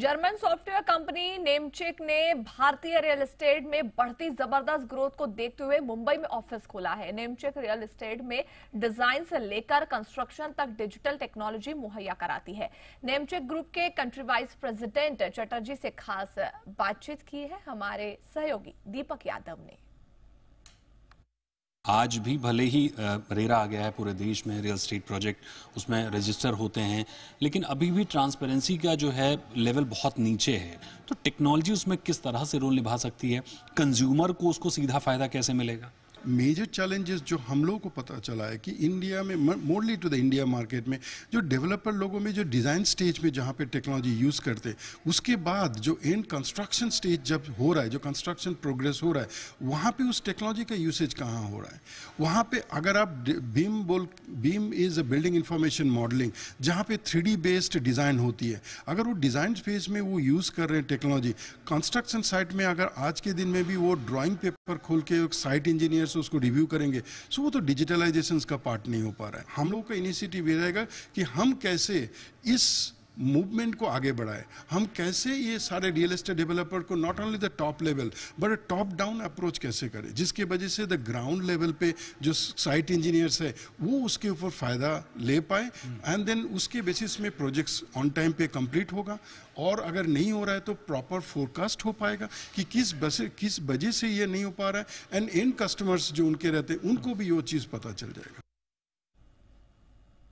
German software company name check ने भारतीय real estate में बढ़ती जबरदस्त ग्रोथ को देखते हुए मुंबई में ऑफिस खोला है नेमचेक रियल एस्टेट में डिजाइन से लेकर कंस्ट्रक्शन तक डिजिटल टेक्नोलॉजी मुहैया कराती है नेमचेक ग्रुप के कंट्री वाइस प्रेसिडेंट चटर्जी से खास बातचीत की है हमारे सहयोगी दीपक यादव ने आज भी भले ही रेरा आ गया है पूरे देश में रियल स्टेट प्रोजेक्ट उसमें रजिस्टर होते हैं लेकिन अभी भी ट्रांसपेरेंसी का जो है लेवल बहुत नीचे है तो टेक्नोलॉजी उसमें किस तरह से रोल निभा सकती है कंज्यूमर को उसको सीधा फायदा कैसे मिलेगा మేజర్ ఛాలెంజెస్ జో హమ్ లోకో కో పతా చలా హై కి ఇండియా మే మోర్లీ టు ది ఇండియా మార్కెట్ మే జో డెవలపర్ లోగో మే జో డిజైన్ స్టేజ్ మే జహా ప టెక్నాలజీ యూజ్ కర్తే ఉస్కే బాద్ జో ఎండ్ కన్‌స్ట్రక్షన్ స్టేజ్ జబ్ హో రహ హై జో కన్‌స్ట్రక్షన్ ప్రొగ्रेस హో రహ హై వహా ప ఉస్ టెక్నాలజీ కా యూసేజ్ కహా హో రహ హై వహా ప అగర్ ఆప్ BIM BIM is a building information modelling జహా ప 3D బేస్డ్ డిజైన్ హోతీ హై అగర్ ఉస్ డిజైన్స్ ఫేజ్ మే వో యూజ్ కర్ రహే టెక్నాలజీ కన్‌స్ట్రక్షన్ సైట్ మే అగర్ ఆజ్ కే దిన మే బి వో డ్రాయింగ్ पर खोल के साइट से उसको रिव्यू करेंगे सो वो तो डिजिटलाइजेशन का पार्ट नहीं हो पा रहा है हम लोग का इनिशिएटिव ये रहेगा कि हम कैसे इस मूवमेंट को आगे बढ़ाए हम कैसे ये सारे रियल एस्टेट डेवलपर को not only the top level but top down approach कैसे करें जिसकी वजह से द ग्राउंड लेवल पे जो साइट इंजीनियर्स है वो उसके ऊपर फ़ायदा ले पाए एंड देन उसके बेसिस में प्रोजेक्ट्स ऑन टाइम पे कंप्लीट होगा और अगर नहीं हो रहा है तो प्रॉपर फोरकास्ट हो पाएगा कि किस बसे किस वजह से ये नहीं हो पा रहा है एंड इन कस्टमर्स जो उनके रहते हैं उनको भी वो चीज़ पता चल जाएगा